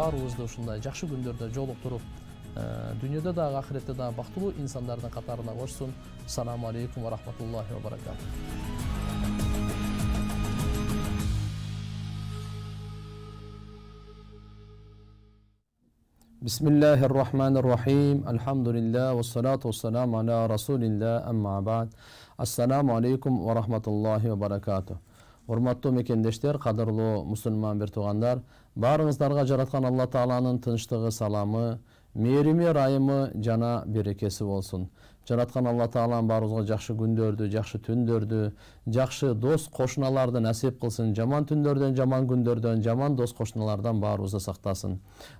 баарыбызды ушундай жакшы күндөрдө жолуктуруп дүйнөдө дагы ахиретте дагы бактылуу инсандардын катарына кошсун ассаламу алейкум ва рахматуллахи ва баракату بسم الله الرحمن الرحيم الحمد لله والصلاة والسلام على رسول الله أما بعد السلام عليكم ورحمة الله وبركاته урматтуу мекендештер кадырлуу мусулман бир туугандар баарыңыздарга жараткан алла тааланын тынчтыгы саламы мээрими ырайымы жана берекеси болсун жараткан алла таалам баарыбызга жакшы күндөрдү жакшы түндөрдү жакшы дос кошуналарды насип кылсын жаман түндөрдөн жаман күндөрдөн жаман дос кошуналардан баарыбызды сактасын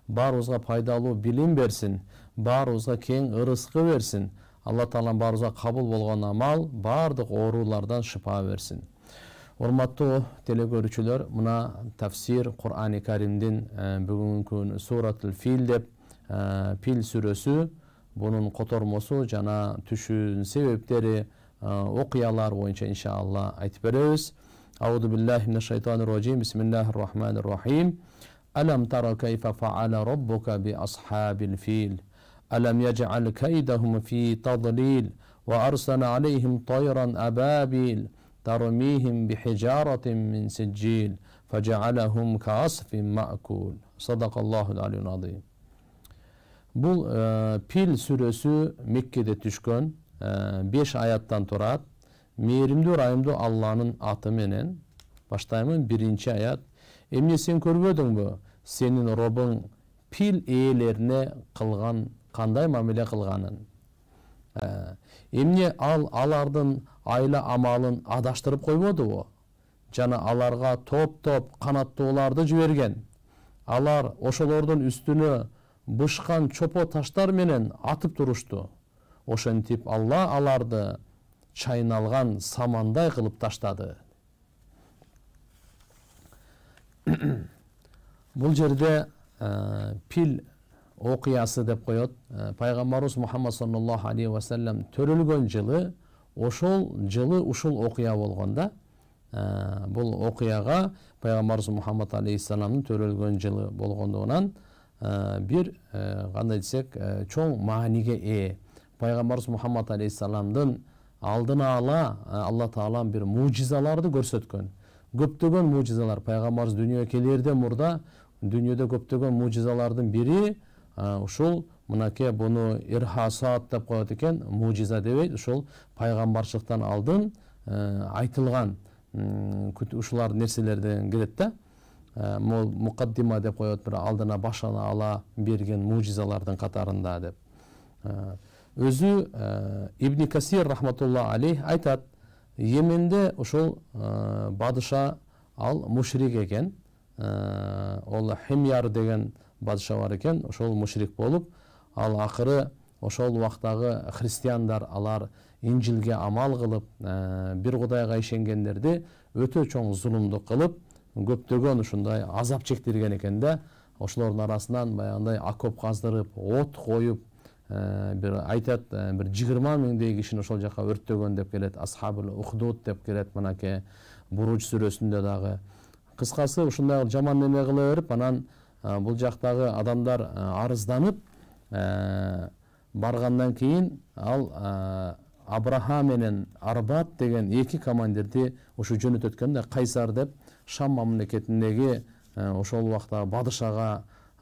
баарыбызга пайдалуу билим берсин баарыбызга кең ырыскы берсин алла таалам баарыбызга кабыл болгон амал баардык оорулардан шыпа берсин Hormatlı telegörüçüler, buna tafsir Kur'an-ı Kerim'din e, bugünkü suratul fil deb e, pil sürüsü bunun kotorması cana tüşün sebepleri e, okuyalar boyunca inşallah aytip beremiz. Auzu billahi mineşşeytanirracim. Bismillahirrahmanirrahim. Alam tara keyfe fa'ala rabbuka bi ashabil fil. Alam yec'al keydahum fi tadlil ve arsala aleyhim tayran ababil. ترميهم بحجارة من سجيل فجعلهم كعصف مأكول صدق الله العلي العظيم бұл ә, пил сүресі меккеде түшкен ә, беш аяттан тұрады мейірімді райымды алланың атыменен баштаймын бірінші аят эмне сен көрбөдүңбү сенин робың пил ээлерине кылган кандай мамиле кылганын эмне ал алардын айлы амалын адаштырып койбодубу жана аларга топ топ канаттууларды жиберген алар ошолордун үстүнө бышкан чопо таштар менен атып турушту ошентип алла аларды чайналган самандай кылып таштады бул жерде э, пил оқиясы деп қояды пайгамбарыбыз пайғамбарымыз мұхаммад саллаллаху алейхи уассалам төрілген жылы ошол жылы ушул окуя болғанда ә, бұл оқияға пайғамбарымыз мұхаммад алейхисаламдын төрөлгөн жылы болгондугунан ә, бир кандай десек чоң мааниге ээ пайгамбарыбыз мухаммад алейхисаламдын алдын ала алла таалам бир мужизаларды көрсөткөн көптөгөн мужизалар пайгамбарыбыз дүйнөгө келерден мурда дүйнөдө көптөгөн мужизалардын бири ушул мынакей бұны ирхасат деп коет экен мужиза дебейт ұшыл пайгамбарчылыктан алдын ә, айтылған ушулар нерселерден кирет да ә, ол деп коет бир алдына башаны ала берген мужизалардын қатарында деп ә, Өзі ибн касир рахматулла Алей айтат еменде ұшыл бадыша ал мушрик екен ол химяр деген патша бар екен ошол мушрик болып ал ақыры ошол убактагы христиандар алар инжилге амал кылып э, бир кудайга ишенгендерди өтө чоң зулумдук кылып көптөгөн ушундай азап чектирген экен да ошолордун арасынан баягындай окоп каздырып от коюп э, бир айтат э, бир жыйырма миңдей кишини ошол жака өрттөгөн деп келет асхабул ухдуд деп келет мынакей буруч сүрөсүндө дагы кыскасы ушундай жаман неме кыла берип анан Э, бұл жақтағы адамдар э, арызданып э, барғандан кейін ал абраха менен арбат деген екі командирди ошо жөнөтөт экен да кайсар деп шам мамлекетиндеги ошол убактагы бадышага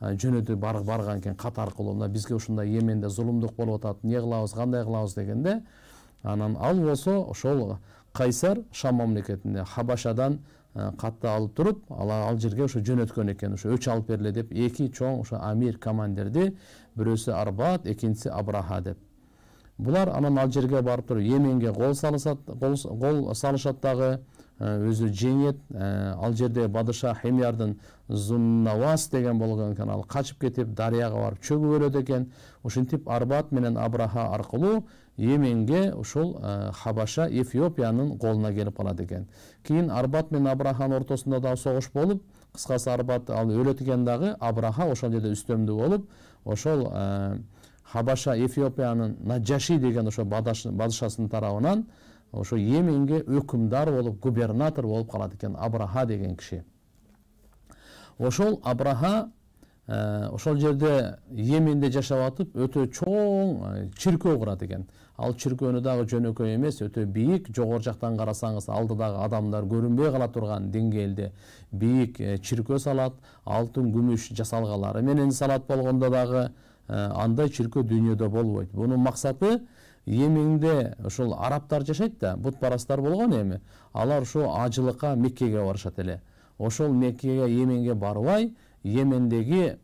жөнөтүп барган экен кат аркылуу мына бизге ушундай еменде зулумдук болуп атат эмне кылабыз кандай кылабыз дегенде анан ал болсо ошол кайсар шам мамлекетинде хабашадан Э, қатты алып тұрып ал жерге ошо жөнөткөн экен ошо өч алып берле деп эки чоң ошо амир командирди бирөөсү арбат экинчиси абраха деп булар анан ал жерге барып туруп йеменге кол салышат дагы Э, өзі жеңеді э, ал жерде бадыша хемиярдың зуннавас деген болған екен ал қашып кетіп дарияға барып чөгіп өледі екен ошентип арбат менен абраха арқылу еменге ушул э, хабаша эфиопиянын қолына келіп қалады екен Кейін арбат мен абраханын ортосунда дагы соғыш болып, қысқасы арбат ал өлөт экен дагы абраха ошол жерде үстөмдүү болып, ошол хабаша эфиопиянын наджаши деген ошол бадышасынын тарабынан ошо йеменге өкүмдар болуп губернатор болуп калат экен абраха деген киши ошол абраха э, ошол жерде йеменде жашап атып өтө чоң э, чиркөө курат экен ал чиркөөнү дагы жөнөкөй эмес өтө бийик жогору жактан карасаңыз алдыдагы адамдар көрүнбөй кала турган деңгээлде бийик э, чиркөө салат алтын күмүш жасалгалары менен салат болгондо дагы андай чиркөө дүйнөдө болбойт бунун максаты йеменде ушул арабтар жашайт да бутпарастар болгон эми алар ушу ажылыкка меккеге барышат эле ошол меккеге йеменге барбай йемендеги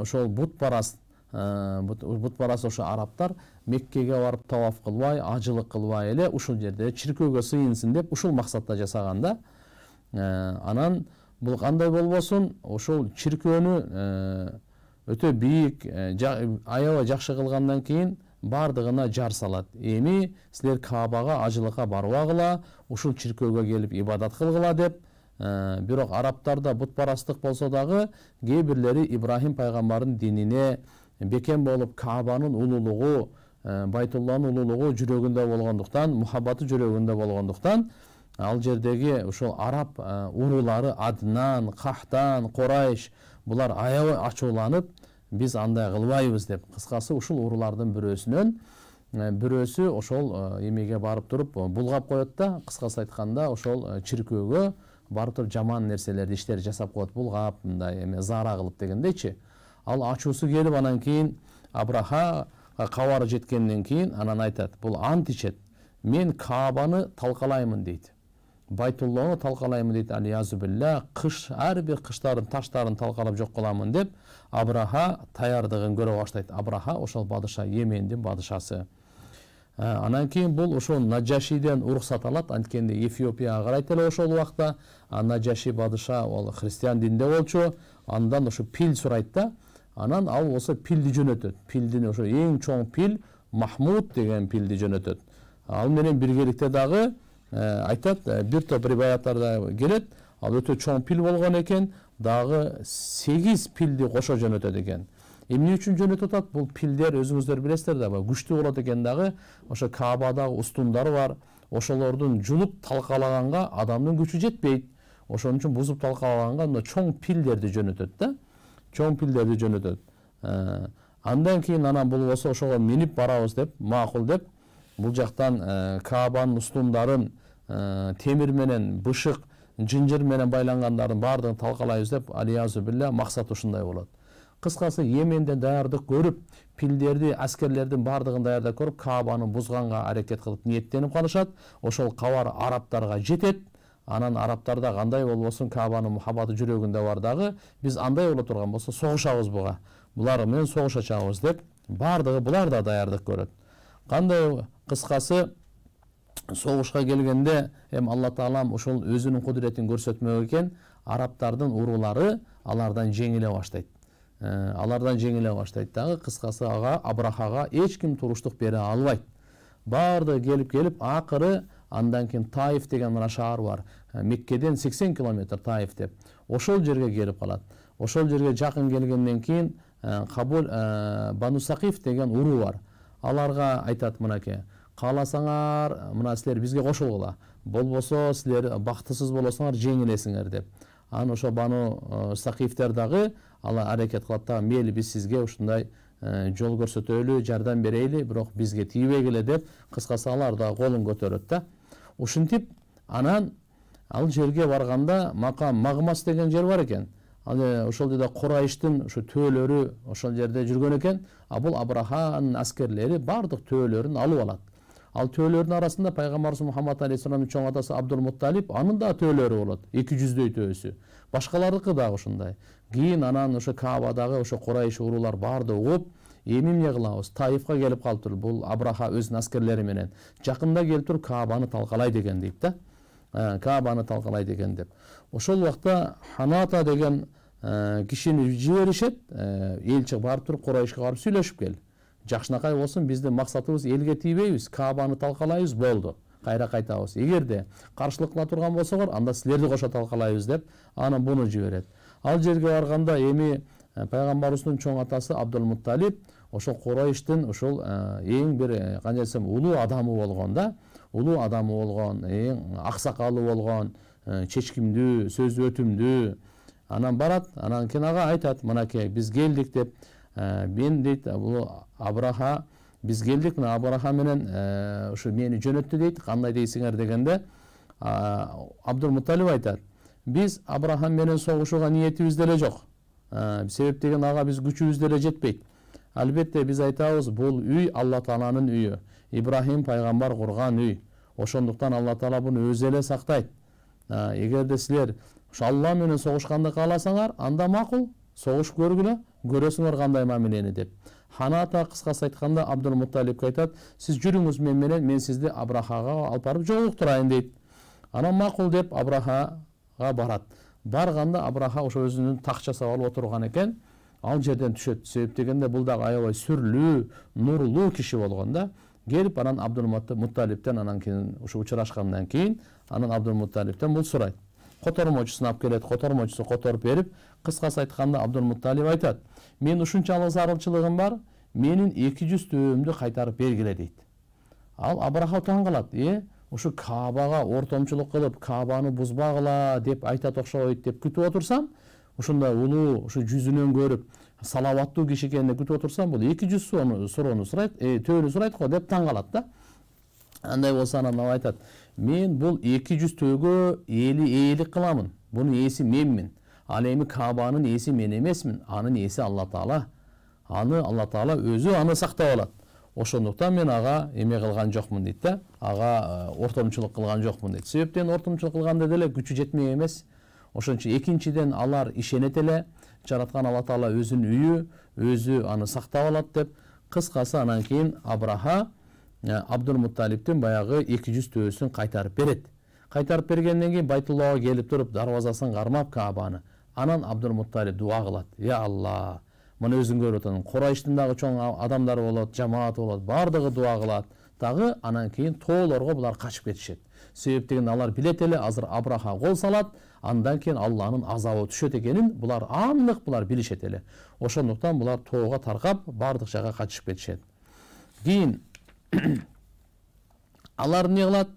ошол бутпараст бутпарас ошо арабтар меккеге барып таваф кылбай ажылык кылбай эле ушул жерде чиркөөгө сыйынсын деп ушул максатта жасаган да анан бул кандай болбосун ошол чиркөөнү өтө бийик аябай жакшы кылгандан кийин бардығына жар салат эми силер каабага ажылыкка барбагыла ушул чиркөөгө келип ибадат кылгыла деп э, бирок арабтарда бутпарастык болсо дагы кээ бирлери ибрахим пайгамбардын динине бекем болуп каабанын улуулугу э, байтулланын улуулугу жүрөгүндө болгондуктан мухаббаты жүрөгүндө болгондуктан ал жердеги ушул араб э, уруулары аднан кахтан корайш булар аябай ачууланып біз андай қылбаймыз деп қысқасы ұшыл ұрылардың бирөөсүнөн э, бирөөсү ошол емеге э, барып тұрып, э, бұлғап коет да қысқасы айтқанда ошол чиркөөгө барып туруп жаман нерселерди иштер жасап коет булгап мындай эме заара кылып дегендейчи ал ачуусу келіп, анан кейін, абраха кабары жеткеннен кейін, анан айтады, бұл ант ичет мен каабаны талқалаймын дейді байтулланы талқалаймын дейді әлиязубилля қыш әрбір қыштарын таштарын талқалап жоқ қыламын деп абраха таярдығын көре бастайды абраха ошол падыша йемендин падышасы анан кийин бул ошол наджашиден уруксат алат анткени эфиопияга карайт эле ошол убакта а наджаши падыша ал христиан динде болчу андан ошо пил сурайт да анан ал болсо пилди жөнөтөт пилдин ошо эң чоң пил махмуд деген пилди жөнөтөт ал менен биргеликте дагы айтат бир топ рибаяттарда келет ал өтө чоң пил болгон экен дагы сегиз пилди кошо жөнөтөт экен эмне үчүн жөнөтүп атат бул пилдер өзүңүздөр билесиздер да баягы күчтүү болот экен дагы ошо каабадагы устундар бар ошолордун жулуп талкалаганга адамдын күчү жетпейт ошон үчүн бузуп талкалаганга мына чоң пилдерди жөнөтөт да чоң пилдерди жөнөтөт ә, андан кийин анан болсо ошого минип барабыз деп макул деп бул жактан ә, каабанын устундарын ә, э, бұшық жынжыр менен байланғандардың барлығын талқалаймыз деп алиязу билля мақсаты ушундай болот қысқасы еменден даярдық көріп пилдерді әскерлердің барлығын даярдап көріп кабаны бұзғанға әрекет қылып ниеттеніп қалышады ошол қавар арабтарға жетет анан арабтарда қандай болбосун кабанын мухаббаты жүрөгүндө бар дагы биз андай боло турган болсо согушабыз буга булар менен согушачабыз деп баардыгы булар да даярдык көрөт кандай кыскасы согушка келгенде эми алла таалам ошол өзүнүн кудуретин көрсөтмөк экен арабтардын уруулары алардан жеңиле баштайт э, алардан жеңиле баштайт дагы кыскасы ага абрахага эч ким туруштук бере албайт баардыгы келип келип акыры андан кийин таиф деген мына шаар бар э, меккеден сексен километр таиф деп ошол жерге келип калат ошол жерге жакын келгенден кийин э, кабул банусакиф деген уруу бар аларга айтат мынакей қаласаңар мына сілер бізге қошылғыла болбосо сілер бактысыз боласыңар жеңілесіңер деп анан ошо бану э, сакиевтер дагы э, алар аракет кылат да мейли биз сизге ушундай жол көрсөтөлү жардам берейли бирок бизге тийбегиле деп кыскасы алар дагы колун көтөрөт да ушинтип анан ал жерге барганда макам магмас деген жер бар экен ал э, ошол жерде курайыштын ушу төөлөрү ошол жерде жүргөн экен а бул абраханын аскерлери баардык төөлөрүн алып алат ал төөлөрдүн арасында пайгамбарыбыз мухаммад алейхисаламдын чоң атасы абдул анын да төөлөрү болот эки жүздөй төөсү башкалардыкы дагы ушундай кийин анан ошо каабадагы ошо курайыш уруулар баардыгы угуп эми эмне кылабыз таифка келип калыптыр бул абраха өзүнүн аскерлери менен жакында келип туруп каабаны талкалай деген дейт да ә, каабаны талкалай деген деп ошол убакта ханата деген ә, кишини жиберишет ә, элчи барып туруп курайышка барып сүйлөшүп кел жақшынақай болсын біздің мақсатымыз елге тийбейбиз кабаны талкалайбыз болды қайра қайтабыз эгерде қарсылық кыла тұрған болсаңар анда сілерді қоша талкалайбыз деп анан бұны жібереді ал жерге барғанда эми пайғамбарымыздың чоң атасы абдулмутталиб ошол курайыштын ушул эң бир кандай десем улуу адамы болгон да улуу адамы болгон эң сакалы болгон чечкимдүү сөзү өтүмдүү анан барат анан кийин ага айтат мынакей биз келдик деп Э, мен дейді бұл абраха біз келдік мына абраха менен ушу э, мени жөнөттү дейт кандай дейсиңер дегенде абдулмуталиб айтат биз абрахам менен согушууга ниетибиз деле жок э, себеп деген ага биз күчүбүз деле жетпейт албетте биз айтабыз бул үй алла тааланын үйү ибрахим пайгамбар курган үй ошондуктан алла таала буну өзү эле сактайт эгерде силер ушу алла менен согушканды кааласаңар анда макул соғыш көргілі көресіңдер қандай мәмілені деп хана ата қысқасы айтқанда абдулмуталибке айтады сіз жүріңіз менменен мен сізді абрахаға алып барып жолықтырайын дейді ана мақұл деп абрахаға барады барғанда абраха ошо өзінің тақ жасап алып отырған екен ал жерден түшөт себеп дегенде бұл дағы аябай сүрлі нурлуу киши болған да келіп анан абдулмуталибтен анан кейін ушу учурашкандан кейін анан абдулмуталибтен бұл сұрайды қотормочысын алып келеді қотормочысы қотарып беріп қысқасы айтқанда абдулмутталиб айтады Мен ұшыншалық зарылшылығым бар менің 200 жүз түйемді қайтарып бергіле дейді ал абраха таң қалады е ұшы кабаға ортомшылық қылып кабаны бузбагыла деп айтат окшойт деп күтіп отырсам ушундай улуу ушу жүзүнөн көріп салабаттуу киши екенін күтүп отурсам бул эки жүз суроону сурайт төөнү сурайт го деп таң калат да андай болса анау айтады мен бұл 200 тойге елі иелік қыламын бұның иесі менмін ал эми кабаның иесі мен емесмін анын иесі алла тағала аны алла тағала өзі аны сақтап алады ошондуктан мен ага эме кылган жокмун дейт да ага ортомчулук кылган жокмун дейт себептен ортомчулук кылганда деле күчү жетмек эмес ошон үчүн экинчиден алар ишенет эле жараткан алла таала өзүнүн үйү өзү аны сактап алат деп кыскасы анан кийин абраха Ә, абдулмутталибтин баягы эки жүз төөсүн кайтарып берет кайтарып бергенден кийин байтуллага келип туруп дарбазасын кармап каабаны анан абдулмутталиб дуа кылат я алла мына өзүң көрүп атасың курайштын дагы чоң адамдары болот жамааты болот баардыгы дуа кылат дагы анан кийин тоолорго булар качып кетишет себеп деген алар билет эле азыр абраха кол салат андан кийин алланын азабы түшөт экенин булар анық булар билишет эле ошондуктан булар тоого таркап баардык жака качып кетишет кийин алар не кылат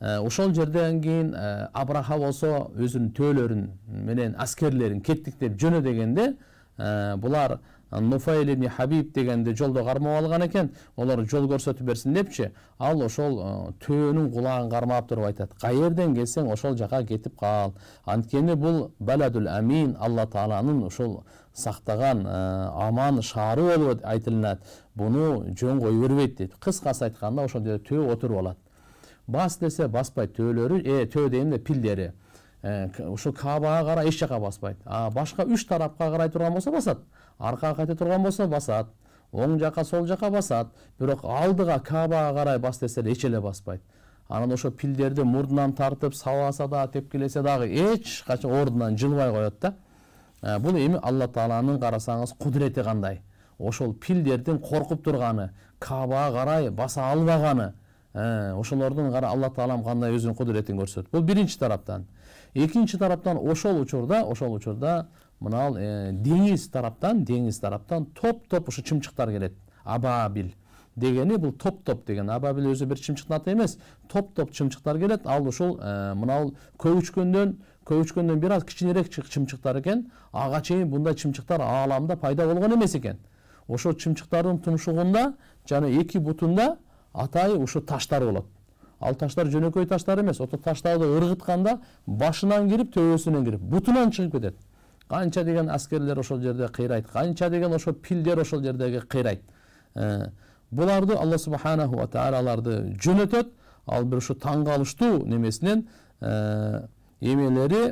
э, ошол жерден кейін э, абраха болсо өзүнүн төөлөрүн менен аскерлерин деп жөнө дегенде э, булар нуфайл ибн хабиб дегенди жолдо кармап алган экен олар жол көрсөтүп берсин депчи ал ошол төөнүн кулагын кармап туруп айтат каерден келсең ошол жака кетип кал анткени бул баладул амин алла тааланын ошол сақтаған э, аман шары болып айтылынады бұны жөн қойып бермейді дейді қысқасы айтқанда жерде төө отырып алады бас десе баспайды төөлөрү э, төө дегенде пилдери ушу э, кабага карай эч жака баспайт а башка үч тарапка карай турган болсо басат аркага кайта турган болсо басат оң жака сол жака басат бирок алдыга кабага карай бас десе эч эле баспайт анан ошо пилдерди мурдунан тартып сабаса дагы тепкилесе дагы эч качан ордунан жылбай коет да Ә, бұл эми алла тағаланың қарасаңыз құдіреті қандай ошол пилдердің қорқып тұрғаны. Каба қарай баса албаганы ә, ошолордун кара алла таалам кандай өзүнүн кудуретин көрсөтөт бул биринчи тараптан экинчи тараптан ошол учурда ошол учурда мынал ә, деңиз тараптан деңиз тараптан топ топ ушу чымчыктар келет абабил дегени бул топ топ деген абабил өзү бир чымчыктын аты эмес топ топ чымчыктар келет ал ушул мынал көгүчкөндөн көбүчкөндөн бир аз кичинерээк чымчыктар экен ага чейин мындай чымчыктар ааламда пайда болгон эмес экен ошо чымчыктардын тумшугунда жана эки бутунда атайы ушу таштар болот ал таштар жөнөкөй таштар эмес ошо таштарды ыргытканда башынан кирип төбөсүнөн кирип бутунан чыгып кетет канча деген аскерлер ошол жерде кыйрайт канча деген ошо пилдер ошол жердеги кыйрайт буларды алла субханаху ва тааалаларды жөнөтөт ал бир ушу таң калыштуу немесинен емелері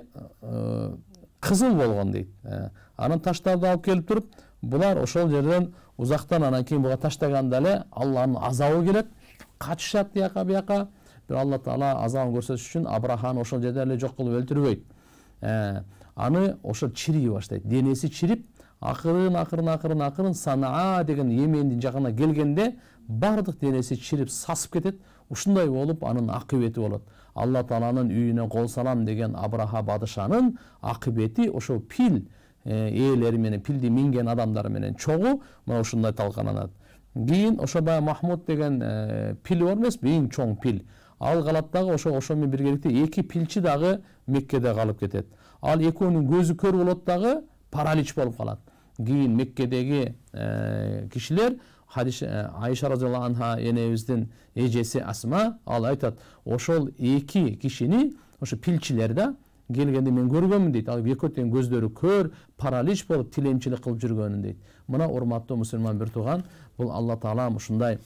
қызыл болған дейді ә, анан таштарды алып келіп тұрып бұлар ошол жерден ұзақтан анан кейін бұға таштағанда эле алланын азабы келет качышат тияка бияка бир алла таала азабын көрсөтүш үчүн абраханы ошол жерде эле жок кылып өлтүрбөйт ә, аны ошо чирий баштайт денеси чирип акырын акырын акырын акырын санаа деген емендин жагына келгенде бардық денеси чирип сасып кетет ушундай болуп анын акыбети болот алла тағаланың үйіне қол салам деген абраха падышаның ақыбеті ошол пил ээлери менен пилди минген адамдар менен чогуу мына ушундай талкаланат кийин ошо баягы махмуд деген пил бар эмеспи эң чоң пил ал калат дагы ошо ошо менен биргеликте эки пилчи дагы меккеде калып кетет ал экөөнүн көзү көр болот дагы паралич болуп калат кийин меккедеги кишилер айша разиаллаху анха энебиздин эжеси асма ал айтат ошол эки кишини ошо пилчилер да келгенде мен көргөнмүн дейт ал тең көздөрү көр паралич болуп тилемчилик кылып жүргөнүн дейт мына урматтуу мусулман бир тууган бул алла таалам ушундай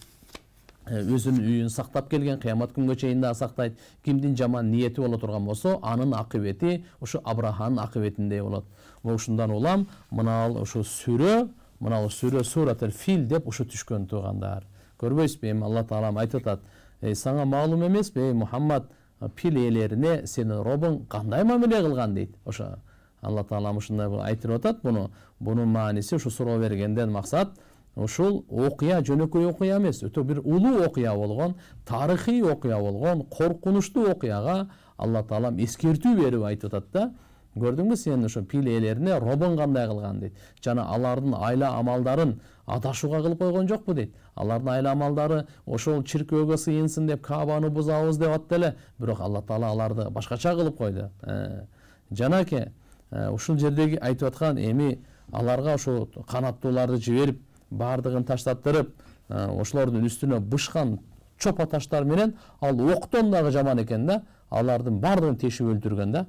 өзүнүн үйүн сактап келген кыямат күнгө чейин дагы сактайт кимдин жаман ниети боло турган болсо анын акыбети ушу абрахан акыбетиндей болот ушундан улам мына ал сүрө мынау сүре сурател фил деп ушу түшкөн туугандар көрбөйсүзбү эми алла таалам айтып атат эй сага маалым эмеспи эй мухаммад пил ээлерине сенин робуң кандай мамиле кылган дейт ошо алла таалам ушундай айтып атат буну бунун мааниси ушу суроо бергенден максат ушул окуя жөнөкөй окуя эмес өтө бир улуу окуя болгон тарыхый окуя болгон коркунучтуу окуяга алла таалам эскертүү берип айтып атат да көрдүңбү сен ошо пил ээлерине робон кандай кылган дейт жана алардын айла амалдарын адашууга кылып койгон жокпу дейт алардын айла амалдары ошол чиркөөгө сыйынсын деп каабаны бузабыз деп атты эле бирок алла таала аларды башкача кылып койду жанаке ушул жердеги айтып аткан эми аларга ошо канаттууларды жиберип баардыгын таштаттырып ошолордун үстүнө бышкан чопа таштар менен ал октон дагы жаман экен да алардын баардыгын тешип өлтүргөн да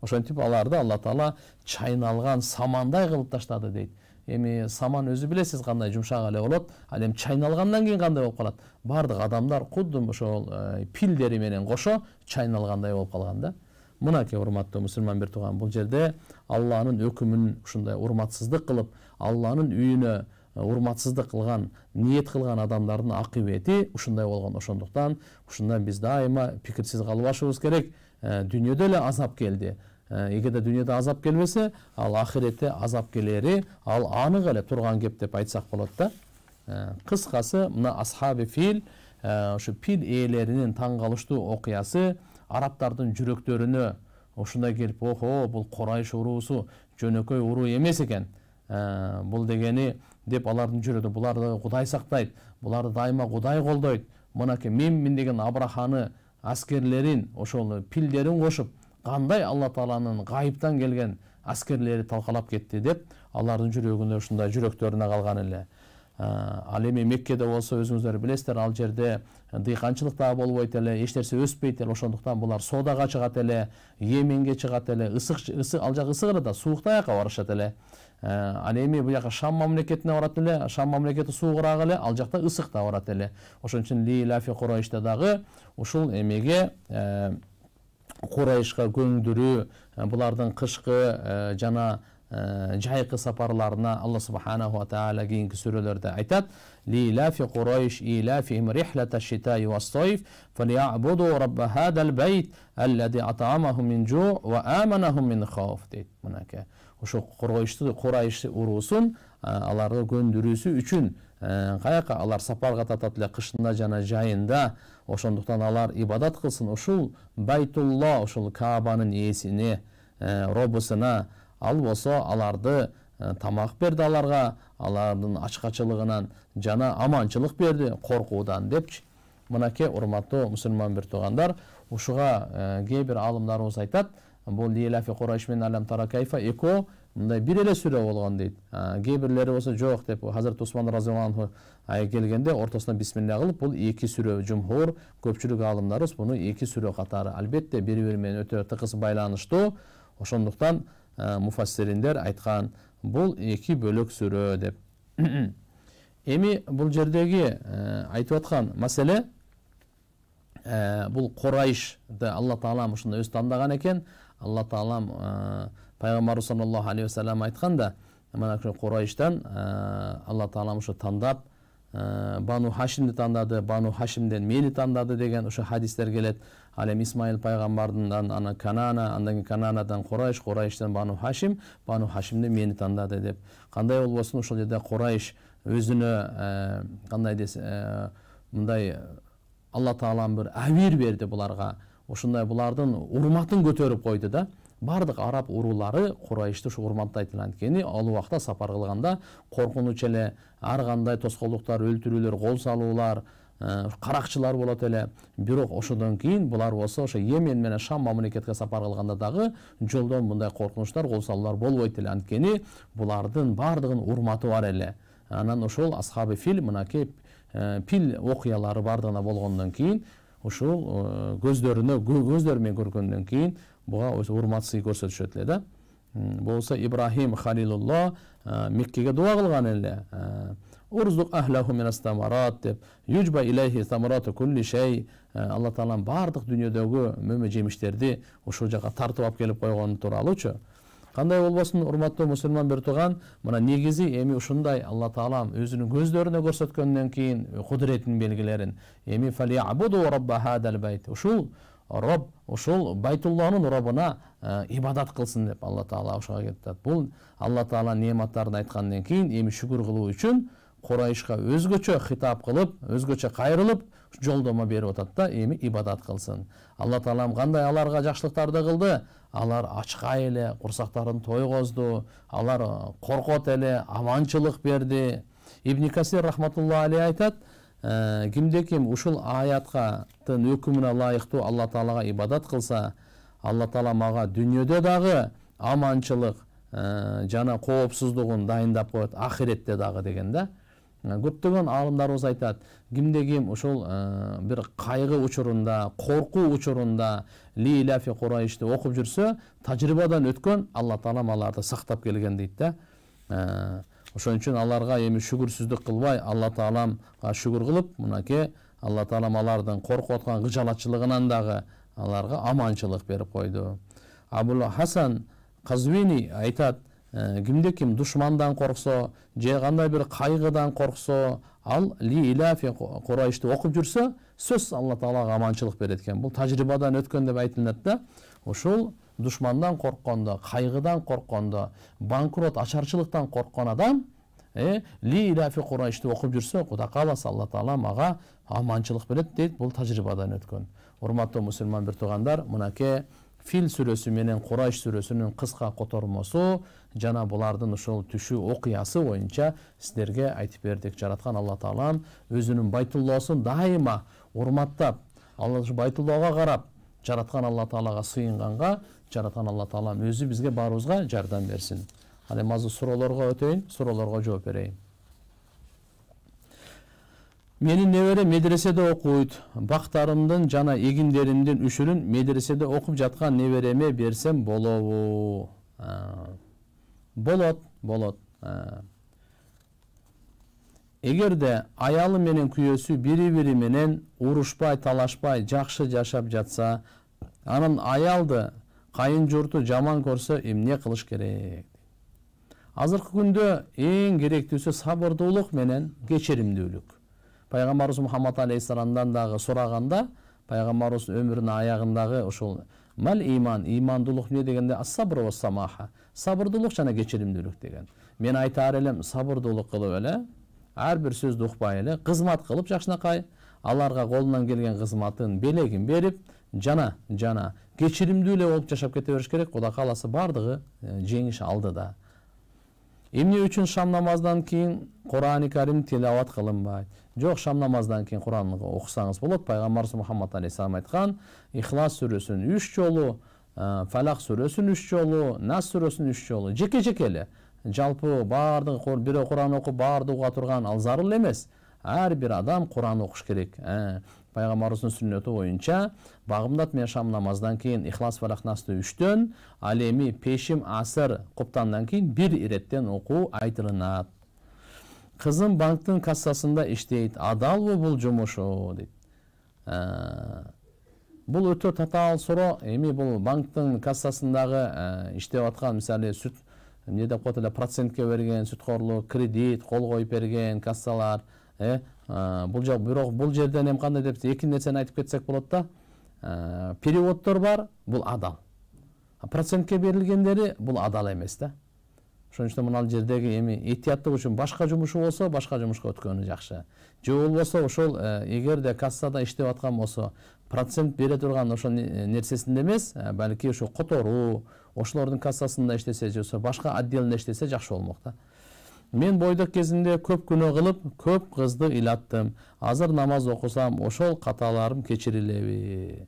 ошентип аларды алла таала чайналган самандай кылып таштады дейт эми саман өзү билесиз кандай жумшак эле болот ал эми чайналгандан кийин кандай болуп калат баардык адамдар кудду ошол э, пилдери менен кошо чайналгандай болуп калган да мынакей урматтуу мусулман бир тууган бул жерде алланын өкүмүн ушундай урматсыздык кылып алланын үйүнө э, урматсыздык кылган ниет кылган адамдардын акыбети ушундай болгон ошондуктан ушундан биз дайыма пикирсиз калбашыбыз керек дүниеде эле азап келди эгерде дүниеде азап келмесе ал ахиретте азап келери ал анык эле турган кеп деп айтсак болот да кыскасы мына асхаби фил ушу пил ээлеринин таң калыштуу окуясы арабтардын жүрөктөрүнө ушундай келип охо бул курайш уруусу жөнөкөй уруу эмес экен бул дегени деп алардын жүрөгү буларды кудай сактайт буларды дайыма кудай колдойт мынакей мен деген абраханы әскерлерін ошол пилдерін кошуп қандай алла тааланын ғайыптан келген әскерлері талқалап кетті деп алардың жүрегіне ушундай жүректеріне қалған эле ал эми меккеде болсо өзүңүздөр билесиздер ал жерде дыйканчылык дагы болбойт эле эч нерсе өспөйт эле ошондуктан булар соодага чыгат эле йеменге чыгат эле ысык ал жак ысык да суук даяка барышат эле Э, ал эми буяка шам мамлекетине барат эле шам мамлекети суугураак эле ал жакта ысык да барат эле ошон үчүн лииляфи курайшта дагы ушул эмеге э, курайышка көндүрүү э, булардын кышкы жана Э, жайқы сапарларына алла субханаху тағала кейінгі сүрелерде айтады лиляфи құрайш иляфихим рихлата шитаи уассайф фалиябуду рабба хадал бейт аллади атаамахум мин жу уа аманаху мин хауф дейді мінекей ошо құрайшты курайш уруусун э, аларды көндүрүүсү үчүн э, каяка алар сапарга татат эле кышында жана жайында ошондуктан алар ибадат кылсын ушул байтулла ушул каабанын ээсине робусуна ал болса аларды э, тамақ берді аларға алардың ашқачылығынан жана аманчылық берді қорқудан депчи мынакей урматтуу мусулман бир туугандар ушуга э, кээ бир аалымдарыбыз айтат бул лиляфи курайш менен алям таракайфа экөө мындай бир эле сүрө болгон дейт э, кээ бирлери болсо жок деп хазрат усман разиаллаху келгенде ортосуна бисмилля кылып бул эки сүрө жумхур көпчүлүк аалымдарыбыз буну эки сүрө катары албетте бири бири менен өтө тыгыз байланыштуу ошондуктан Э, муфассириндер айтқан бұл екі бөлік сүре деп эми бұл жердегі э, айтып отқан мәселе э, бұл құрайшты алла тағалам ұшында өзі таңдаған екен алла тағалам пайғамбарымыз саллаллаху алейхи уассалам айтқанда мына ә, алла тағалам ұшы таңдап бану хашимді таңдады бану хашимден мени таңдады деген ұшы хадистер келет ал эми исмаил пайгамбардын ана канана андан кийин кананадан курайш курайштан бану хашим бану хашимди мени тандады деп кандай болбосун ошол жерде курайш өзүнө э, кандай десе э, мындай э, алла таалам бир абир берди буларга ушундай булардын урматын көтөрүп койду да баардык араб уруулары курайышты ушу урматтайт эле анткени ал убакта сапар кылганда коркунуч эле ар кандай тоскоолдуктар өлтүрүүлөр кол салуулар Э, қарақшылар болот эле бирок ошодон кийин булар болсо ошо йемен менен шам мамлекетке сапар кылганда дагы жолдон мындай коркунучтар кол салуулар болбойт эле анткени булардын баардыгынын урматы бар эле анан ошол асхабы фил мынакей э, пил окуялары баардыгына болгондон кийин ушул э, көздөрүнө көздөрү менен көргөндөн кийин буга урмат сый көрсөтүшөт эле да болбосо ибрахим халилулла меккеге дуба кылган эле урзуқ ахлаху минас тамарат деп южба Илайхи тамарату кулли шай алла тағаланың барлық дүниедегі мөмі жеміштерді ошол жаққа тартып алып келіп қойғаны тууралуучу кандай болбосун урматтуу мусулман бир тууган мына негизи эми ушундай алла таалам өзүнүн көздөрүнө көрсөткөндөн кийин кудуретин белгилерин эми ушул роб ушул байтулланын робуна ибадат кылсын деп алла таала ушуга кетип атат бул алла таала нематтарын айткандан кийин эми шүгүр кылуу үчүн құрайышқа өзгөчө хитап қылып, өзгөчө қайрылып жолдомо берип атат да эми ибадат қылсын. алла таалам кандай аларга жакшылыктарды кылды алар ачка эле курсактарын тойгозду алар қорқот эле аманчылык берді. ибн касир рахматулла алейхи айтат кимде ким ушул аяттын өкіміне лайықты алла таалага ибадат қылса, алла таала дүниеде дағы дагы аманчылык жана коопсуздугун дайындап коет ахиретте дагы деген да Э, көптөгөн аалымдарыбыз айтат кимде ким ошол э, бир кайгы учурунда коркуу учурунда лиляфи иляфи курайишти окуп жүрсө тажрыйбадан өткөн алла таалам аларды сактап келген дейт да э, ошон үчүн аларга эми шүгүрсүздүк кылбай алла тааламга шүгүр кылып мынакей алла таалам алардын коркуп аткан кыжалатчылыгынан дагы аларга аманчылык берип койду абул хасан казвини айтат Э, кимде ким душмандан корксо же кандай бир кайгыдан корксо ал ли иляфи кура окуп жүрсө сөзсүз алла таалага аманчылык берет экен бул тажрыйбадан өткөн деп айтылат да ушул душмандан корккондо кайгыдан корккондо банкрот ачарчылыктан корккон адам э, ли илляфи кураишти окуп жүрсө кудай кааласа алла таала мага аманчылык берет дейт бул тажрыйбадан өткөн урматтуу мусулман бир туугандар мынакей фил сүрөсү менен құрайш сүрөсүнүн кыска котормосу жана булардын ушул түші окуясы боюнча сиздерге айтып бердик жараткан алла таалам өзүнүн байтуллоосун дайыма урматтап ал байтуллоого карап жараткан алла таалага сыйынганга жараткан алла таалам өзү бизге баарыбызга жардам берсин ал эми азыр суроолорго өтөйүн суроолорго жооп берейин менин небере медреседе окуйт бактарымдын жана егіндерімдің үшүрүн медреседе оқып жатқан небереме берсем болобу болот болот де аялы менен күйөөсү бири бири менен урушпай талашпай жакшы жашап жатса анын аялды қайын журту жаман көрсө эмне кылыш керек азыркы күндө эң керектүүсү сабырдуулук менен кечиримдүүлүк пайғамбарымыз мұхаммад алейхисаламдан дағы сұрағанда пайғамбарымыздың өмірінің аяғындағы ошол мәл иман имандылық не дегенде ассабр самаха сабырдылық жана кечиримдүүлүк деген мен айтар елем сабырдылық қылып эле әрбір сөзді сөздү укпай эле кызмат кылып жакшынакай аларга колунан келген қызматын белегін берип жана жана кечиримдүү эле жашап кете бериш керек кудай бардығы баардыгы э, жеңиш алдыда эмне үчүн шам намаздан кийин курани карим тилават кылынбайт жоқ шам намазынан кейін құран оқысаңыз болады пайғамбарымыз мұхаммад алейхисалам айтқан ихлас сүресін үш жолы ә, фалақ сүресін үш жолы нас сүресін үш жолы жеке жекелі жалпы барлығы біреу құран оқып бары дұға тұрған ал зарыл емес әрбір адам құран оқыш керек ә, пайғамбарымыздың сүннеті бойынша бағымдат мен шам намаздан кейін ихлас насты үштен әлеми пешім асыр құптаннан кейін бір иреттен оқу айтылынады кызым банктын кассасында иштейт адалбы бул жумушу дейт Бұл өтө татаал суроо эми бұл банктын кассасындагы иштеп аткан мисалы сүт эмне деп коет процентке берген сүткорлук кредит кол коюп берген кассалар бұл жак бул жерден эми кандай деп эки нерсени айтып кетсек болот да переводдор бар бұл адал процентке берилгендери бұл адал эмес да ошон үчүн мына ал жердеги эми этияттык үчүн башка жумушу болсо башка жумушка өткөнү жакшы же болбосо ошол э, эгерде кассада иштеп аткан болсо процент бере турган ошол э, нерсесинде эмес э, балки ошо которуу ошолордун кассасында иштесе же болбосо башка отделинде иштесе жакшы болмок да мен бойдок кезимде көп күнөө кылып көп кызды ыйлаттым азыр намаз окусам ошол каталарым кечирилеби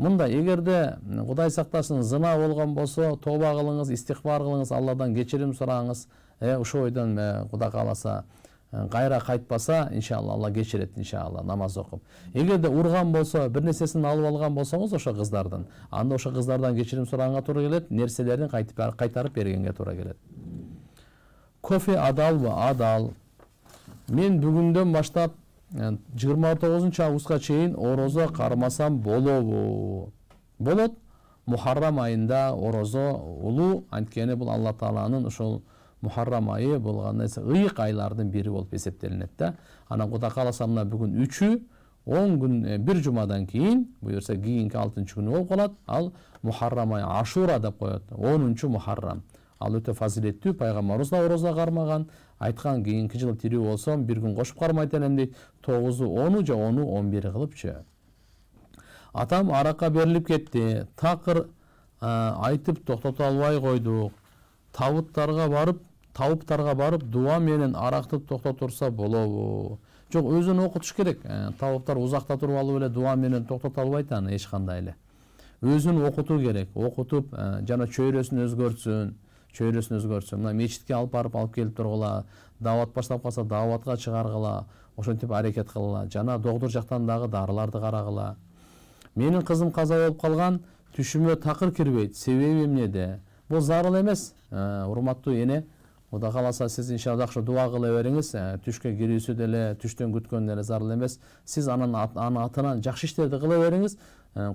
мында егерде құдай сақтасын зына болған болса тоба қылыңыз истихбар қылыңыз алладан кешірім сұраңыз э ошол ойдан кудай э, кааласа кайра э, кайтпаса иншалла алла кечирет иншалла намаз окуп эгерде ұрған болсо бір нәрсесін алып алған болсаңыз ошо қыздардан анда ошо қыздардан кешірім сұрағанға тура келет нерселерин қайтарып бергенге тура келет кофе адалбы адал мен бүгүндөн баштап жыйырма тогузунчу августка чейин орозо кармасам болобу болот мухаррам айында орозо улуу анткени бул алла тааланын ошол мухаррам айы бул кандай десем ыйык айлардын бири болуп эсептелинет да анан кудай кааласа мына бүгүн үчү он күн э, бир жумадан кийин буюрса кийинки алтынчы күнү болуп калат ал мухаррам айы ашура деп коет онунчу мухаррам ал өтө фазилеттүү пайгамбарыбыз да ороза кармаган айткан кийинки жылы тирүү болсом бир күн кошуп кармайт элем дейт тогузу ону же ону он бири кылыпчы атам аракка берилип кетти такыр айтып токтото албай койдук табыттарга барып табыптарга барып дуба менен аракты токтотурса болобу жок өзүн окутуш керек э, табыптар узакта туруп алып эле дуба менен токтото албайт аны эч кандай эле өзүн окутуу керек окутуп э, жана чөйрөсүн өзгөртсүн чөйресін өзгөртсө мына мечитке алып барып алып келип тургула даават баштап калса дааватка чыгаргыла ошентип аракет кылгыла жана догдур жактан дагы дарыларды карагыла менин кызым каза болуп калган түшүмө такыр кирбейт себеби эмнеде бул зарыл эмес ә, урматтуу эне кудай кааласа сиз иншалла жакшы дуа кыла бериңиз ә, түшкө кирүүсү деле түштөн күткөн деле зарыл эмес сиз анын аны атынан жакшы иштерди кыла бериңиз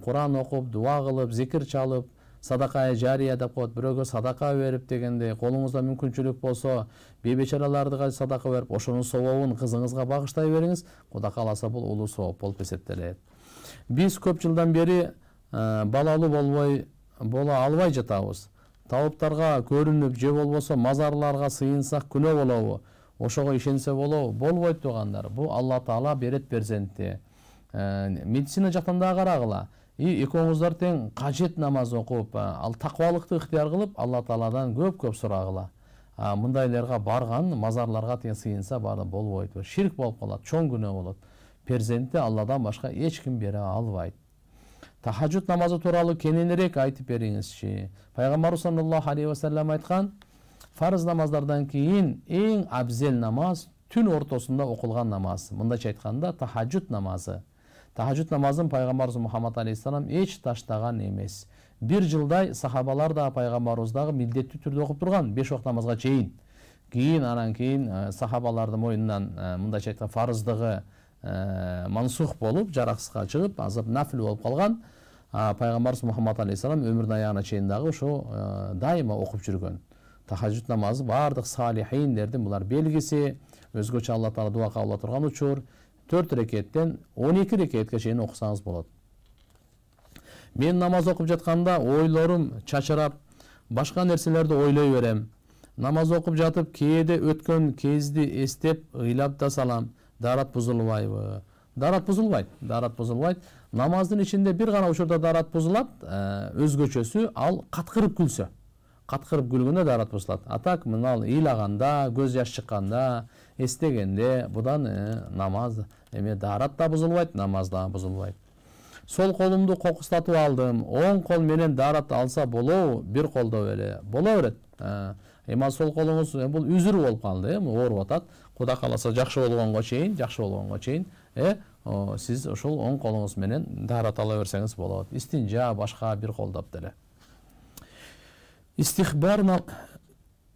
куран ә, окуп дуа кылып зикир чалып садака жария деп коет бирөөгө садака берип дегендей колуңузда мүмкүнчүлүк болсо бейбечараларга садака берип ошонун собобун кызыңызга багыштай бериңиз кудай кааласа бул улуу собоп болуп эсептелет биз көп жылдан бери э, балалуу болбой боло албай жатабыз таыптарга көрүнүп же болбосо мазарларга сыйынсак күнөө болобу ошого ишенсе болобу болбойт туугандар бул алла таала берет перзентти э, медицина жактан дагы карагыла и экөөңүздөр тең қажет намаз оқып ал тақуалықты ыктыяр қылып алла тааладан көп көп сурагыла мындайларга барган мазарларға тең сыйынса бар болбойт ширк болып қалады чоң күнә болады перзентти алладан башка эч ким бере албайт тахаджуд намазы тууралуу кененирээк айтып бериңизчи пайгамбарыбыз саллаллаху алейхи вассалам айткан фарз намаздардан кейін эң абзел намаз түн ортосунда окулган намаз мындайча айтканда тахаджуд намазы тахажуд намазын пайғамбарымыз мұхаммад алейхисалам еш таштаған емес бір жылдай сахабалар да пайғамбарымыздағы міндетті түрде оқып тұрған беш уақыт намазға чейін кейін анан кейін ә, сахабалардың мойнынан ә, мындайша айтқанда фарыздығы ә, мансух болып жарақсызға шығып азыр нафіл болып қалған ә, пайғамбарымыз мұхаммад алейхисалам өмірінің аяғына шейін дағы ошо ә, э, дайыма оқып жүрген тахажуд намазы баардык салихиндердің бұлар белгісі өзгөчө алла тағала дуа кабыл тұрған учур төрт рекеттен 12 рекетке шейін оқысаңыз болады мен намаз оқып жатқанда ойларым шашырап башқа нәрселерді ойлай берем намаз оқып жатып кейде өткен кезді естеп ыйлап та салам дарат бузулбайбы дарат бузулбайт дарат бузулбайт намаздың ішінде бір ғана учурда дарат бұзылады өзгөчөсү ал қатқырып күлсе қатқырып күлгенде дарат бұзылады а так мынал ыйлаганда көз жаш шыққанда эстегенде бұдан намаз Еме дарат да бузулбайт намаз да сол қолымды қоқыстатып алдым оң қол менен дарат алса болобу бир колдо эле боло берет ә, эми сол колуңуз э, бул үзүр болуп калды құда ооруп атат кудай кааласа жакшы болгонго чейин жакшы болгонго чейин э, сіз ошол оң қолыңыз менен дарат ала берсеңиз болот истинжа башка бир колдоп деле истихбар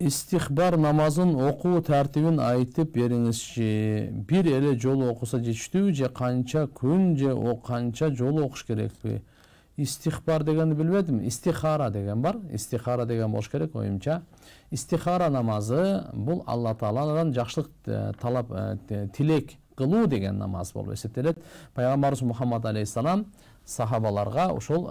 истихбар намазын оқу тәртібін айтып бериңизчи бир эле жолу оқыса жетиштүүбү же қанча күн же канча жолу керек керекпи истихбар дегенді білмедім истихара деген бар истихара деген болуш керек ойымша истихара намазы бұл алла тааладан жақсылық талап тілек қылу деген намаз болып есептеледі пайғамбарымыз мухаммад алейхисалам сахабаларға ошол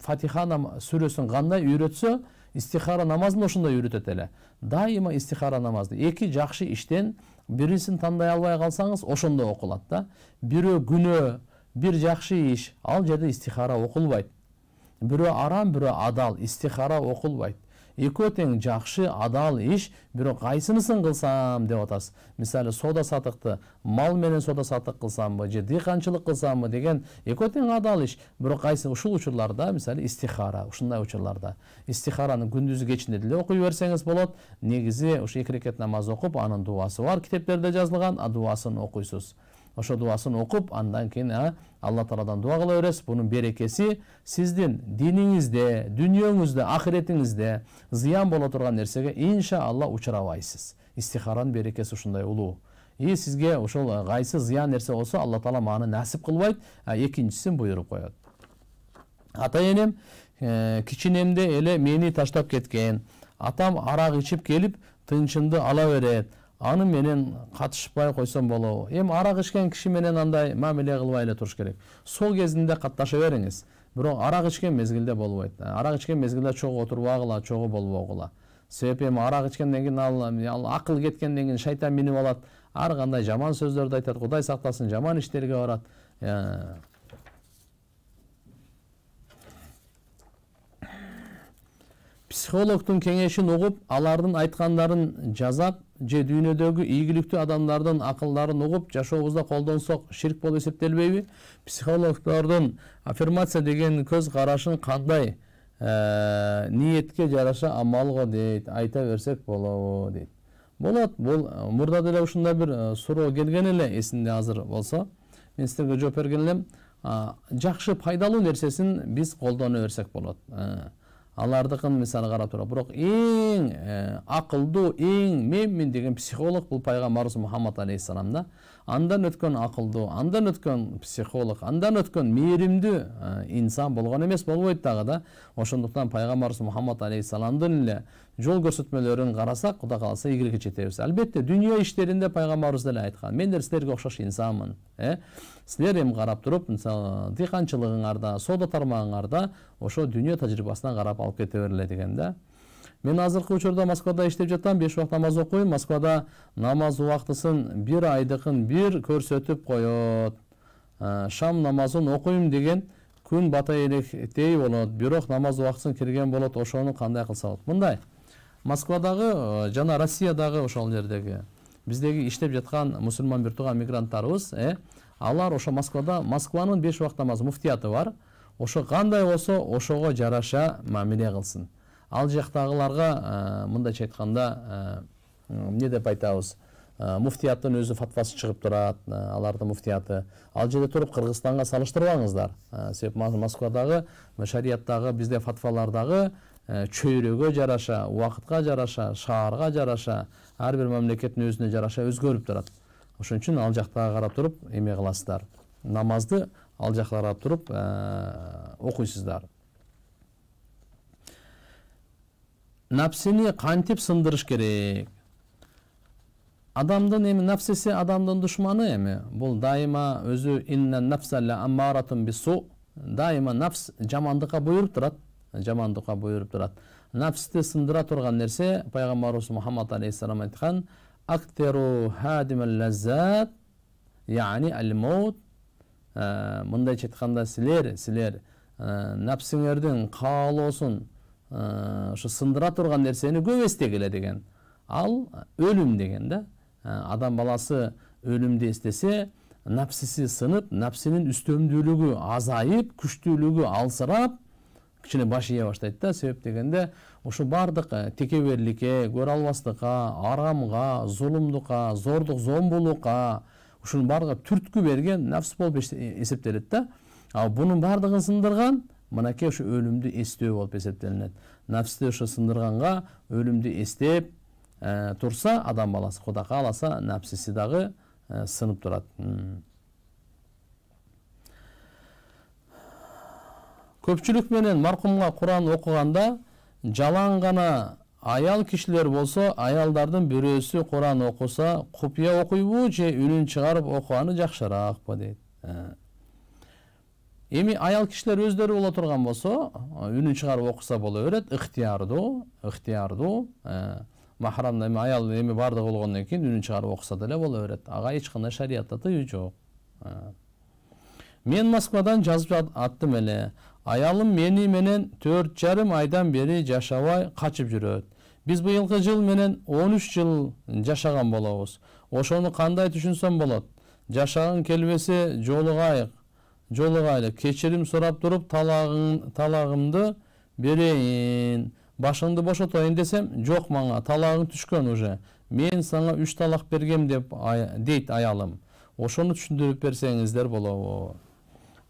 фатиха сүресін қандай үйретсе истихара намазын ошондой үйрөтөт эле дайыма истихара намазды эки жакшы иштен бирисин тандай албай калсаңыз ошондо окулат да бирөө күнөө бир жакшы иш ал жерде истихара окулбайт бирөө арам бирөө адал истихара окулбайт эки тең жакшы адал иш бирок кайсынысын кылсам деп атасыз мисалы соода сатыкты мал менен соода сатык кылсамбы же дыйканчылык кылсамбы деген экөө тең адал иш бирок кайсы ушул учурларда мисалы истихара ушундай учурларда истихараны күндүзү кечинде деле окуй берсеңиз болот негизи ушу эки рекет намаз окуп анын дубасы бар китептерде жазылган а дубасын окуйсуз ошо дубасын окуп андан кийин ә, алла тааладан дуа кыла бересиз бунун берекеси сиздин диниңизде дүйнөңүздө ахиретиңизде зыян боло турган нерсеге иншаалла учурабайсыз истихаранын берекеси ушундай улуу и сизге ошол кайсы ә, зыян нерсе болсо алла таала мааны насип кылбайт экинчисин ә, буйруп коет ата энем кичинемде эле мени таштап кеткен атам арак ичип келип тынчымды ала берет аны менен катышпай койсом болобу эми арак ичкен киши менен андай мамиле кылбай эле туруш керек сол кезинде катташа бериңиз бирок арак ичкен мезгилде болбойт арак ичкен мезгилде чогуу отурбагыла чогуу болбогула себеп эми арак ичкенден кийин ал акыл кеткенден кийин шайтан минип алат ар кандай жаман сөздөрдү айтат кудай сактасын жаман иштерге барат ә, психологтун кеңешин угуп алардын айтқандарын жазап же дүйнөдөгү ийгиликтүү адамдардын акылдарын угуп жашообузда колдонсок ширк болуп эсептелбейби психологдордун аффирмация деген көз карашын кандай ә, ниетке жараша амалго дейт айта берсек болобу дейт болот бул ә, мурда деле ушундай бир ә, суроо келген эле эсимде азыр болсо мен сиздерге жооп берген элем жакшы пайдалуу нерсесин биз колдоно берсек болот алардыкын мисалы карап туралы бирок эң акылдуу эң менмин деген психолог бул пайгамбарыбыз мухаммад алейхисалам да андан өткөн ақылды андан өткөн психолог андан өткөн мээримдүү инсан болған емес болбойт тағы да ошондуктан пайгамбарыбыз мухаммад алейхисаламдын эле жол көрсөтмөлөрүн карасак кудай кааласа ийгиликке жетебиз албетте дүнүйө иштеринде пайгамбарыбыз деле айткан мен деле силерге окшош инсанмын э силер эми карап туруп мисалы дыйканчылыгыңарда соода тармагыңарда ошо дүйнө тажрыйбасына карап алып кете бергиле деген да мен азыркы учурда москвада иштеп жатам беш убак намаз окуйм москвада намаз убактысын бир айдыкын бир көрсөтүп коет шам намазын окуйм деген күн бата электей болот бирок намаз убактысын кирген болот ошону кандай кылса болот мындай москвадагы жана россиядагы ошол жердеги биздеги иштеп жаткан мусулман бир тууган мигранттарыбыз э алар ошо москвада москванын беш убакыт намаз муфтияты бар ошо кандай болсо ошого жараша мамиле кылсын ал жақтағыларға ә, э, мындайша айтқанда э, не деп айтабыз ә, э, муфтияттың өзі фатвасы шығып тұрады ә, алардың муфтияты ал жерде тұрып қырғызстанға салыштырып алыңыздар ә, себеп москвадағы шариаттағы бізде фатвалардағы ә, чөйрөгө жараша уақытқа жараша шаарга жараша ар бир мамлекеттин жараша өзгөрүп турат ошон үчүн ал жактага карап туруп эме кыласыздар намазды ал жакта карап туруп окуйсуздар нәпсіні қантип сындырыш керек адамдын эми нәпсісі адамдын душманы эми бұл дайыма өзі өзү дайыма нафс жамандыққа бұйырып тұрады жамандыққа бұйырып тұрады нәпсті сындыра турган нерсе пайгамбарыбыз мухаммад алейхисалам айткан актеру ләззат яғни әл моут мындайча айтканда сілер силер нәпсіңердің каалоосун ошо э, сындыра турган нерсени көп эстегиле деген ал э, өлүм деген да э, адам баласы өлүмдү эстесе напсиси сынып напсинин үстөмдүүлүгү азайып күчтүүлүгү алсырап кичине баш ийе баштайт да себеп дегенде ушу баардык текеберликке көрө албастыкка арамга зулумдукка зордук зомбулукка ушунун баардыгы түрткү берген нафс болуп эсептелет да а бунун баардыгын сындырган мынакей ошо өлүмдү эстөө болуп эсептелинет нафсти ошо сындырганга өлүмдү эстеп ә, турса адам баласы кудай кааласа нафсиси дагы ә, сынып турат көпчүлүк менен маркумга куран окуганда жалаң гана аял кишилер болсо аялдардын бирөөсү куран окуса купуя окуйбу же үнүн чыгарып окуганы жакшыраакпы дейт эми аял кишилер өздөрү боло турган болсо үнүн чыгарып окуса боло берет ыктыярдуу ыктыярдуу э, махрам эми аял эми баардыгы болгондон кийин үнүн чыгарып окуса деле боло берет ага эч кандай шариятта тыюу жок э. мен москвадан жазып аттым эле аялым мени менен төрт жарым айдан бери жашабай качып жүрөт биз быйылкы жыл менен он үч жыл жашаган болобуз ошону кандай түшүнсөм болот жашагың келбесе жолугайык жолығайлы кешірім сұрап тұрып талағымды берейін башыңды бошотайын десем жоқ маңа талағың түшкөн уже мен саңа үш талақ бергем деп дейді дейт аялым ошону түшүндүрүп берсеңиздер болобу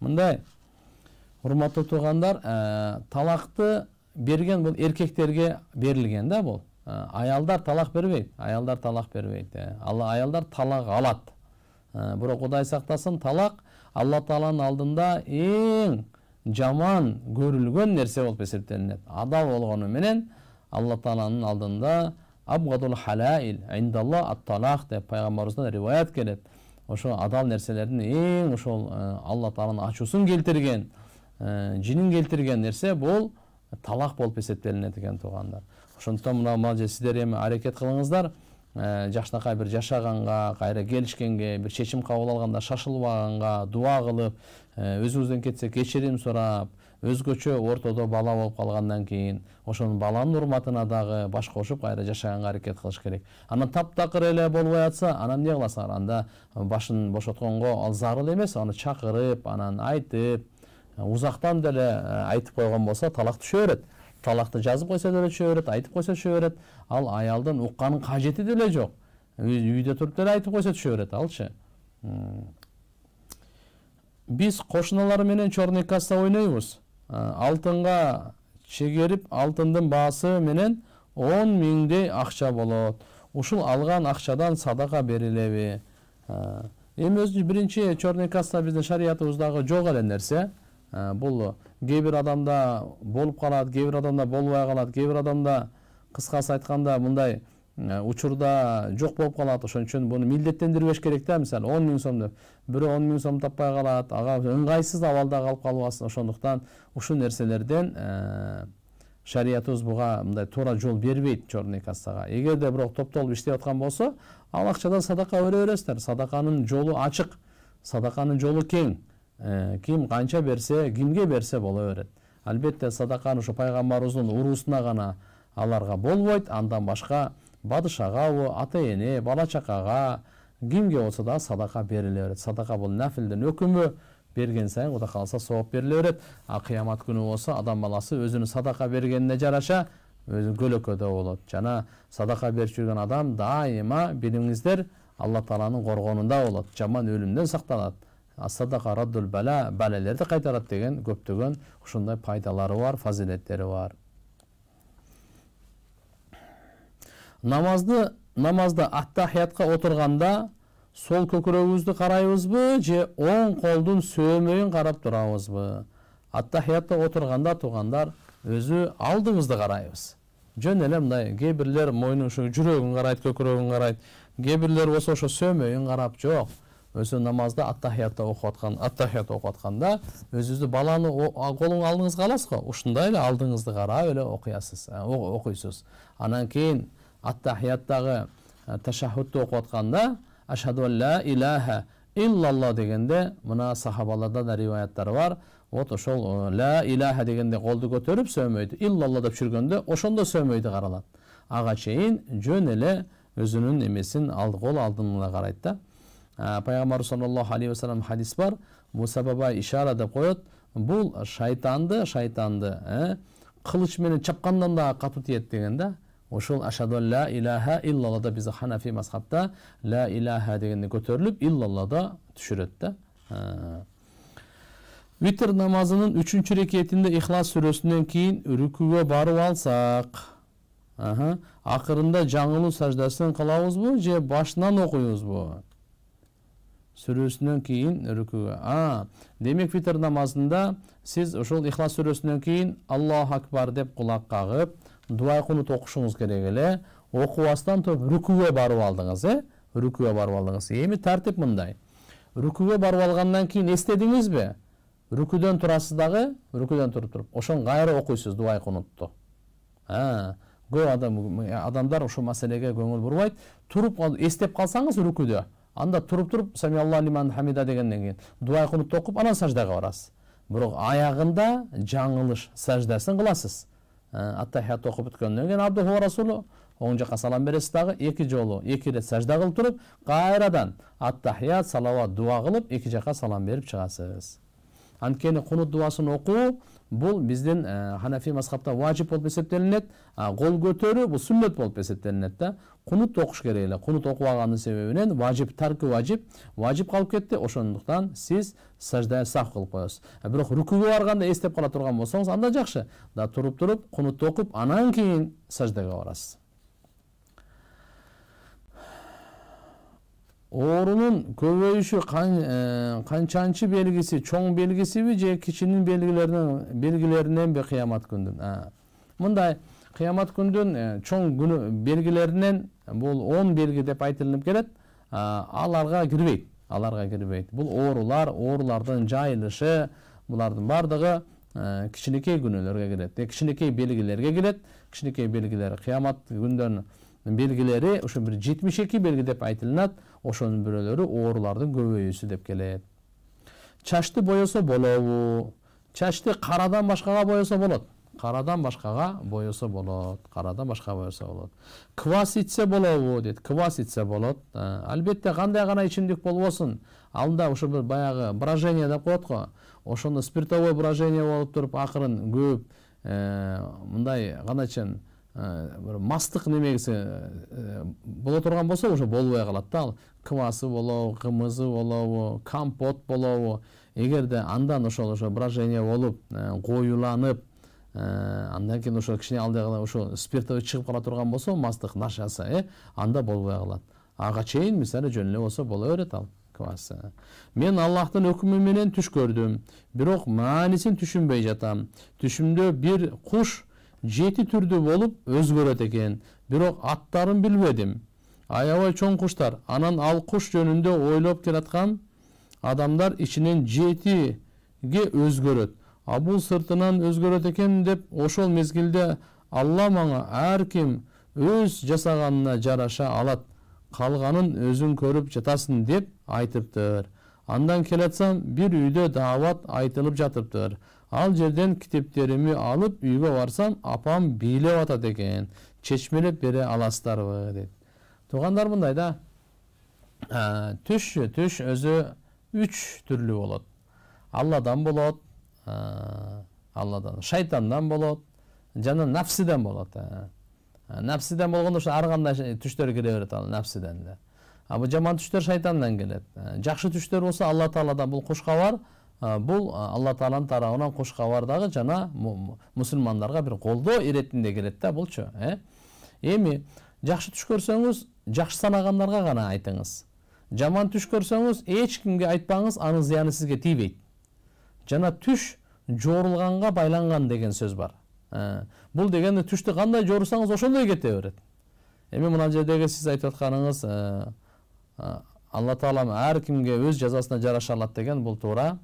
мындай урматтуу туугандар э, талакты берген бул эркектерге берилген да бул э, аялдар талак бербейт аялдар талак бербейт э. ал аялдар талак алат бирок кудай сактасын талак алла тағаланың алдында ең жаман көрілген нәрсе болып есептелінеді адал болғаны менен алла тағаланың алдында абғадул халаил индалла атталақ деп пайғамбарымыздан риwayat келеді ошо адал нәрселердің ең ошол алла тағаланың ашусын келтірген жинін келтірген нәрсе бұл талақ болып есептелінеді екен туғандар ошондуктан мына мына сиздер эми аракет кылыңыздар Э, жакшынакай бир жашаганга кайра келишкенге бир чечим кабыл алганда шашылбаганга дуба кылып э, өзүңүздөн кетсе кечирим сурап өзгөчө ортодо бала болуп калгандан кийин ошонун баланын урматына дагы баш кошуп кайра жашаганга аракет кылыш керек анан таптакыр эле болбой атса анан эмне кыласыңар анда башын бошотконго ал зарыл эмес аны чакырып анан айтып узактан деле э, айтып койгон болсо талак түшө берет талақты жазып қойса деле түше береді айтып қойса түше береді ал аялдын укканын қажеті деле жоқ өзү үйдө туруп деле айтып қойса түшө береді алчы биз кошуналар менен черный касса ойнойбуз ә, алтынга чегерип алтындын баасы менен он миңдей акча болот ушул алган акчадан садака берилеби эми ә, өзү биринчи черный касса биздин шариятыбыздагы жок эле нерсе ә, бул кейбір адамда болып қалады кейбір адамда болмай қалады кейбір адамда қысқасы айтқанда мындай учурда жоқ болып қалады ошон үчүн буну милдеттендирбеш керек да мисалы он миң сом деп бирөө он миң сом таппай калат ага ыңгайсыз абалда калып калбасын ошондуктан ушул нерселерден шариятыбыз буга мындай туура жол бербейт черный кассага эгерде бирок топтолуп иштеп аткан болсо ал акчадан садака бере бересиздер садаканын жолу ачык садаканын жолу кең Э, ким канча берсе кимге берсе боло берет албетте садаканы ушу пайгамбарыбыздын уруусуна гана аларга болбойт андан башка падышагабы ата эне бала чакага кимге болсо дагы садака бериле берет садака бул нафилдин өкүмү берген сайын кудай кааласа сооп бериле берет а кыямат күнү болсо адам баласы өзүнүн садака бергенине жараша өзү көлөкөдө болот жана садака берип жүргөн адам дайыма билиңиздер алла тааланын коргонунда болот жаман өлүмдөн сакталат ассадақа раддул бәлә бәлелерді қайтарады деген көптеген ушундай пайдалары бар фазилеттері бар намазды намазда аттахиятқа отырғанда сол көкірегімізді ба же оң қолдың сөмейін қарап тұрамызбы аттахиятта отырғанда туғандар өзі алдымызды қараймыз жөн эле мындай кээ бирлер мойнун ушу жүрөгүн карайт көкүрөгүн карайт кээ ошо сөмөйүн карап жок өзі намазда аттахиятта оқып жатқан аттахият оқып жатқанда өзіңізді баланы қолыңа алдыңызға аласыз ғой ұшындай эле алдыңызды карап эле окуясыз оқисыз анан кейін аттахияттагы тәшаһудты оқып атканда ашхаду ла илаха иллалла дегенде мына сахабаларда да риуаяттар бар вот ошол ля иляха дегенде қолды көтеріп сөөмөйдү иллалла деп жүргенде ошондо сөөмөйдү каралат аға чейин жөн эле өзүнүн эмесин ал кол алдына карайт да пайғамбар саллаллаху алейхи хадис бар мұса баба ишара деп қояды бұл шайтанды шайтанды ә, қылышменен шапқаннан да қату тиеді деген да ошол ашаду ла илаха иллаллада бізде ханафи мазхабта ла илаха дегенде көтеріліп иллаллада түшіреді да витр намазының үшінші рекетінде ихлас сүресінен кейін рүкуге барып алсақ ақырында жаңылу саждасын қылауыз же башынан оқимыз сүресінен кейін рүкүгө а демек фитр намазында сіз ошол ихлас сүрөсүнөн кейін аллаху акбар деп кулак кагып дубай кунут окушуңуз керек эле окубастан туруп рүкүгө барып алдыңыз э рүкүгө барып алдыңыз эми тартип мындай рүкүгө барып алгандан кийин эстедиңизби рүкүдөн турасыз дагы рүкүдөн туруп туруп ошон кайра окуйсуз дубай кунутту көп адам адамдар ушул маселеге көңүл бурбайт туруп эстеп калсаңыз рүкүдө анда тұрып тұрып самиалла лиман хамида дегеннен кейін дуа құнутты оқып анан саждаға барасыз бирок аяғында жаңылыш саждасын қыласыз аттахиятты оқып біткеннен кейін абдуху расулу оң жаққа салам бересіз дагы екі жолу екі рет сажда кылып туруп кайрадан аттахият салауат дуа қылып екі жаққа салам беріп шығасыз анткени кунут дуасын оқу бұл бізден э, ханафи мазхабта важип болып эсептелинет қол көтөрүү бул сүннөт болуп эсептелинет да кунут окуш керек эле кунут окуп алғанның себебінен важип тарки важип важип калып кетти ошондуктан сиз сажда саф кылып коесуз бирок рукуга барганда эстеп кала турган болсоңуз анда жакшы да туруп туруп кунутту окуп анан кийин саждага барасыз Оорунун көбөйүшү канчанчы белгиси чоң белгисиби же кичинин белгилериненби кыямат күндүн мындай кыямат күндүн чоң күнү белгилеринен бул он белги деп айтылынып келет аларга кирбейт аларга кирбейт бул оорулар оорулардын жайылышы булардын баардыгы кичинекей күнөлөргө кирет кичинекей белгилерге кирет кичинекей белгилер кыямат күндөн белгилери ушу бир жетимиш эки белги деп айтылынат ошонун бирөөлөрү оорулардын көбөйүүсү деп келет чачты боесо болобу чачты карадан башкага боесо болот карадан башкага боесо болот карадан башкага боесо болот квас ичсе болобу дейт квас ичсе болот э, албетте кандай гана ичимдик болбосун алда бир баягы брожение деп коет го ошондо спиртовой брожение болуп туруп акырын көөп э, мындай кандайча Ә, бір мастық немегісі ә, бола тұрған болса уже болбай қалады да ал квасы болобу қымызы болобу компот болобу егер де ә, ә, андан ошол ошо брожение болуп коюланып андан кийин ошо кичине алдай ошо спиртовый чыгып кала турган болсо мастык нашасы э анда болбой калат ага чейин мисалы жөн эле болсо боло берет ал квасы мен аллахтын өкүмү менен түш көрдүм бирок маанисин түшүнбөй жатам түшүмдө бир куш жети түрдүү болуп өзгөрөт экен бирок аттарын билбедим аябай чоң куштар анан ал куш жөнүндө ойлоп келаткан адамдар ичинен жетиге өзгөрөт а бул сыртынан өзгөрөт экен деп ошол мезгилде алла мага ар ким өз жасаганына жараша алат калганын өзүң көрүп жатасың деп айтыптыр андан келатсам бир үйдө даават айтылып жатыптыр ал жерден китептеримди алып үйгө барсам апам бийлеп атат экен чечмелеп бере аласыздарбы дейт туугандар мындай да түш түш өзү үч түрлүү болот алладан болот алладан шайтандан болот жана нафсиден болот нафсиден болгондо ошо ар кандай түштөр келе берет ал нафсиден да а бул жаман түштөр шайтандан келет жакшы түштөр болсо алла тааладан бул куш кабар Э, бұл э, алла тағаланың тарабынан қош хабардағы жана мусулмандарга бир колдоо иретинде келет да булчу э эми жақсы түш көрсеңіз жақсы санағандарға ғана айтыңыз жаман түш көрсеңіз эч айтпаңыз аның зыяны сізге тийбейт жана түш жорылғанға байланған деген сөз бар э, Бұл дегенде түштү қандай жорысаңыз ошондой кете береді эми мына жердеги сиз айтып атканыңыз алла таалам ар кимге өз жазасына жараша алат деген бул туура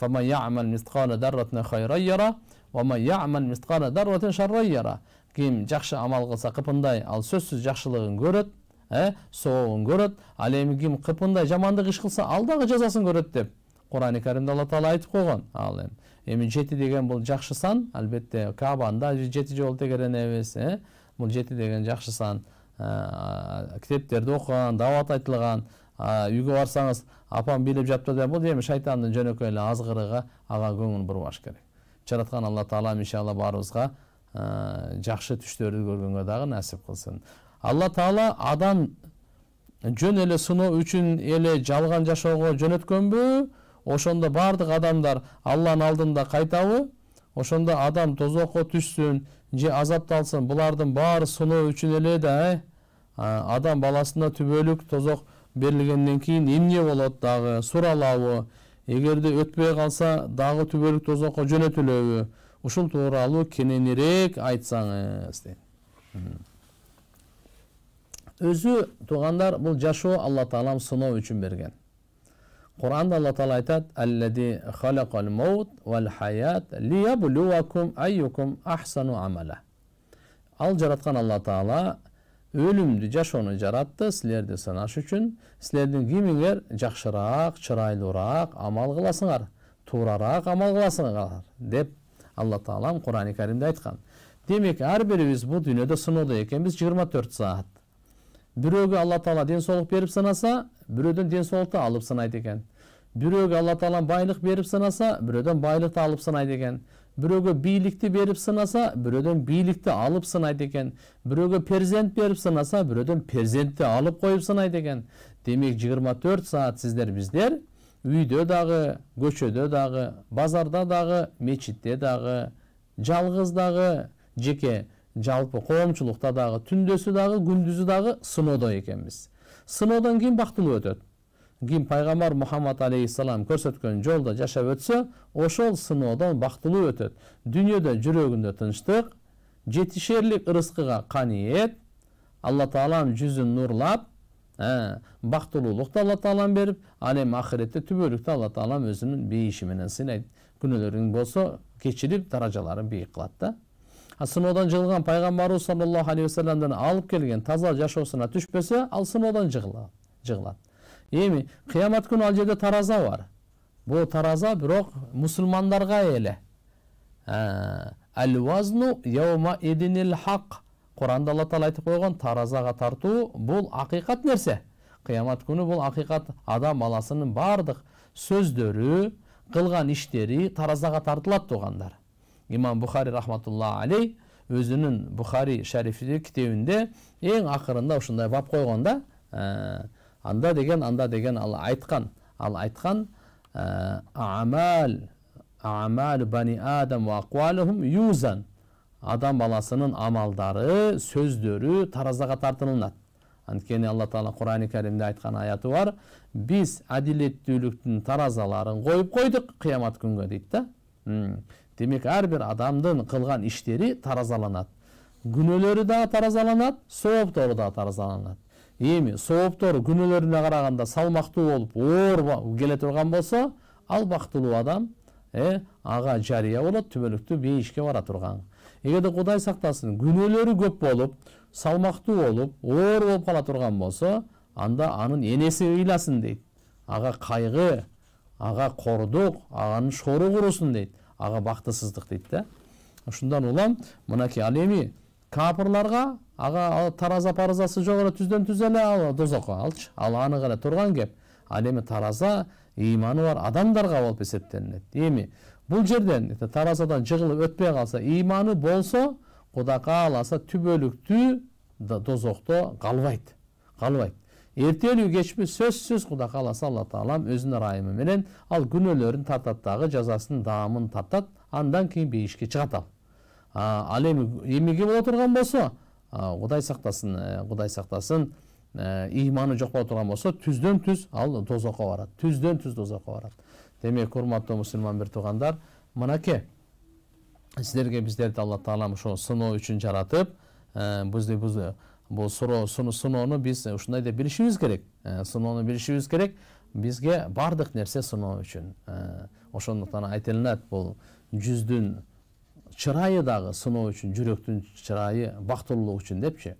فمن يعمل مثقال ذرة خيرا يره ومن يعمل مثقال ذرة شرا ким жақсы амал қылса қыпындай ал сөзсіз жақсылығын көреді ә, соғын көреді ал эми ким қыпындай жамандық іш қылса алдағы жазасын көреді деп құрани кәрімде алла тағала айтып қойған ал эми жети деген бұл жақсы сан албетте кабанда жети жолу тегеренебиз э ә, бул жети деген жақсы сан ә, китептерди окуган даават айтылган үйгө барсаңыз апам билеп жатты деп бул эми шайтандын эле азгырыгы ага көңүл бурбаш керек жараткан алла таалам иншалла баарыбызга э, жакшы түштөрдү көргөнгө дагы насип кылсын алла таала адам жөн эле сыноо үчүн эле жалган жашоого жөнөткөнбү ошондо баардык адамдар алланын алдында кайтабы ошондо адам тозокко түшсүн же азапталсын булардын баары сыноо үчүн эле да э, адам баласына түбөлүк тозок берілгеннен кейін емне болот дагы суралабы эгерде өтпөй калса дагы тозаққа жөнөтүлөбү ушул тууралуу кененирээк айтсаңыз дейт өзү туугандар бул жашоо алла таалам сыноо үчүн берген куранда алла таала айтат ал жараткан алла таала өлүмдү жашоону жаратты силерди сынаш үчүн силердин кимиңер жакшыраак чырайлуураак амал кыласыңар туурараак амал кыласыңар деп алла таалам курани каримде айткан демек ар бирибиз бул дүйнөдө сыноодо экенбиз жыйырма төрт саат бирөөгө алла таала ден соолук берип сынаса бирөөдөн ден соолукту алып сынайт экен бирөөгө алла таалам байлык берип сынаса бирөөдөн байлыкты алып сынайт экен біреуге билікті беріп сынаса біреуден билікті алып сынайды екен біреуге перзент беріп сынаса біреуден перзентті алып қойып сынайды екен демек 24 сағат сіздер біздер үйде дағы көшеде дағы базарда дағы мешітте дағы жалғыз дағы жеке жалпы қоғамшылықта дағы түндесі дағы күндізі дағы сынода екенбіз сынодан кейін бақтылы өтеді ким пайғамбар мұхаммад алейхисалам көрсеткен жолда жашап өтсе ошол сыноодон бактылуу өтөт дүйнөдө жүрөгүндө тынчтык жетишерлик ырыскыга каниет алла таалам жүзүн нурлап бактылуулук бактылуулукту алла таалам берип ал эми ахиретте түбөлүктү алла таалам өзүнүн бейиши менен сыйнайт күнөөлөрүң болсо кечирип даражаларын бийик кылат да сыноодон жыгылган пайгамбарыбыз саллаллаху алейхи вассаламдын алып келген таза жашоосуна түшпөсө ал сыноодон жыгылат эми кыямат күнү ал жерде тараза бар бул тараза бирок мусулмандарга эле Әлі яума идинил хак куранда алла таала айтып койгон таразага тартуу бул акыйкат нерсе кыямат күнү бул акыйкат адам баласынын баардык сөздөрү кылган иштери таразага тартылат туугандар имам бухари рахматулла алей өзүнүн бухари шарифи китебинде эң акырында ушундай бап койгон да анда деген анда деген ал айтқан ал айтқан э, амал бани адам юзан адам баласының амалдары сөздері таразаға тартылынады анткени алла тағала құрани кәрімде айтқан аяты бар біз әділеттіліктің таразаларын қойып қойдық қиямат күнге дейді да демек әрбір адамдың қылған іштері таразаланады Гүнелері да таразаланат сауаптары да таразаланат эми сооптору күнөөлөрүнө караганда салмактуу болуп оор келе турган болсо ал бактылуу адам ага жарыя болот түбөлүктүү бейишке бара турган эгерде кудай сактасын күнөөлөрү көп болуп салмактуу болуп оор болуп кала турган болсо анда анын энеси ыйласын дейт ага кайгы ага кордук анын шору курусун дейт ага бактысыздык дейт да ушундан улам мынакей ал эми капырларга ага ал тараза паразасы жок эле түздөн түз эле ал дозокко алчы ал аны эле турган кеп ал эми тараза ыйманы бар адамдарга болуп эсептелинет эми бул жерден таразадан жыгылып өтпөй калса ыйманы болсо куда кааласа түбөлүктүү дозокто калбайт калбайт эртелүү кечпи сөзсүз куда кааласа алла таалам өзүнүн ырайымы менен ал күнөөлөрүн тартат дагы жазасынын даамын тартат андан кийин бейишке чыгат ал ал эми эмнеге боло турган болсо құдай сақтасын ә, құдай сақтасын ә, иманы жоқ бола тұрған болса түзден түз ал тозаққа барады түзден түз тозаққа барады демек құрметті мұсылман бір туғандар мынакей сіздерге біздерді алла тағалам ошо сыноо үшін жаратып ә, бізді бұл сұрау сыноону біз ушундай деп билишибиз керек сыноону билишибиз керек бизге баардык нерсе сыноо үчүн ошондуктан айтылынат бул жүздүн чырайы дагы сыноо үчүн жүрөктүн чырайы бактылуулук үчүн депчи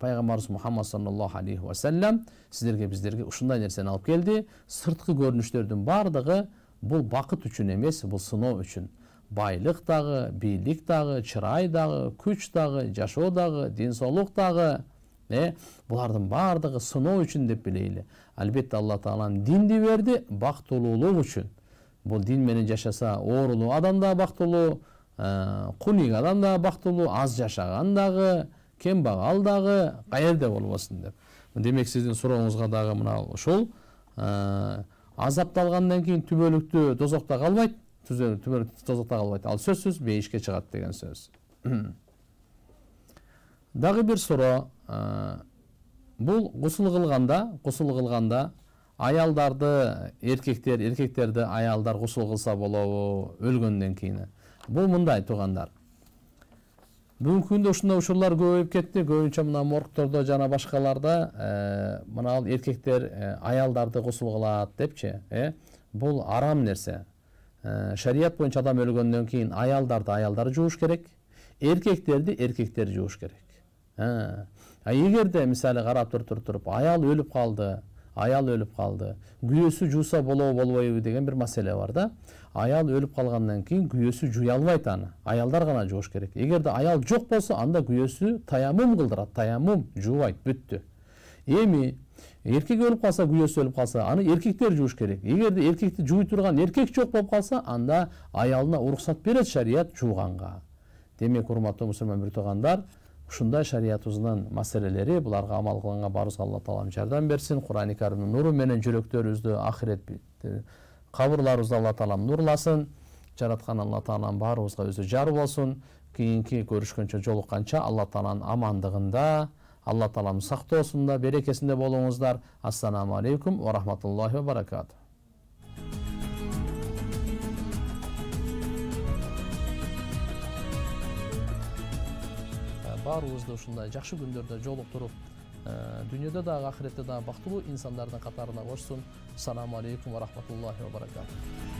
пайгамбарыбыз мухаммад саллаллаху алейхи вассалам сиздерге биздерге ушундай нерсени алып келди сырткы көрүнүштөрдүн баардыгы бул бакыт үчүн эмес бул сыноо үчүн байлык дагы бийлик дагы чырай дагы күч дагы жашоо дагы ден соолук дагы э булардын баардыгы сыноо үчүн деп билейли албетте алла таалам динди берди бактылуулук үчүн бул дин менен жашаса оорулуу адам да бактылуу Э, адам да бақтылы аз жашағандағы, кем қай каерде болбосун деп демек сіздің сурооңузга дагы мына ошол э, азапталғаннан кейін түбөлүктү тозақта қалмайды, түбөлүк тозақта қалмайды ал сөзсіз бейішке чыгат деген сөз дагы бир суроо э, бұл гусул қылғанда аялдарды еркектер, еркектерді аялдар гусул кылса болобу өлгөндөн Бұл мындай туугандар бүгүнкү күндө ушундай учурлар көбөйүп кетті, көбүнчө мына моргдордо жана башкаларда мына эркектер аялдарды гусул кылат депчи э бул арам нерсе шарият боюнча адам өлгөндөн кийин аялдарды аялдар жууш керек эркектерди эркектер жууш керек а эгерде мисалы карап тур туруп аял өлүп калды аял өліп қалды күйесі жуса болау болбойбу деген бір мәселе бар да аял өліп қалғаннан кейін күйөөсү жуя албайт аны аялдар ғана жууш керек де аял жоқ болса анда күйесі таямум қылдырады таямум жуубайт бүттү эми еркек өліп қалса күйөөсү өліп қалса аны еркектер жууш керек де еркекті жуй тұрған еркек жоқ болып қалса анда аялына рұқсат береді шарият жуғанға демек урматтуу мұсылман бир туугандар ушундай шариятыбыздын маселелери буларга амал кылганга баарыбызга алла таалам жардам берсин курани каримдин нуру менен жүрөктөрүбүздү ахирет э, кабырларыбызды алла таалам нурласын жараткан алла таалам баарыбызга өзү жар болсун кийинки көрүшкөнчө жолукканча алла тааланын амандыгында алла таалам сактоосунда берекесинде болуңуздар ассаламу алейкум ва рахматуллахи ва баарыбызды ушундай жакшы күндөрдө жолуктуруп э, дүйнөдө дагы ахиретте дагы бактылуу инсандардын катарына кошсун ассаламу алейкум ва рахматуллахи ва баракатух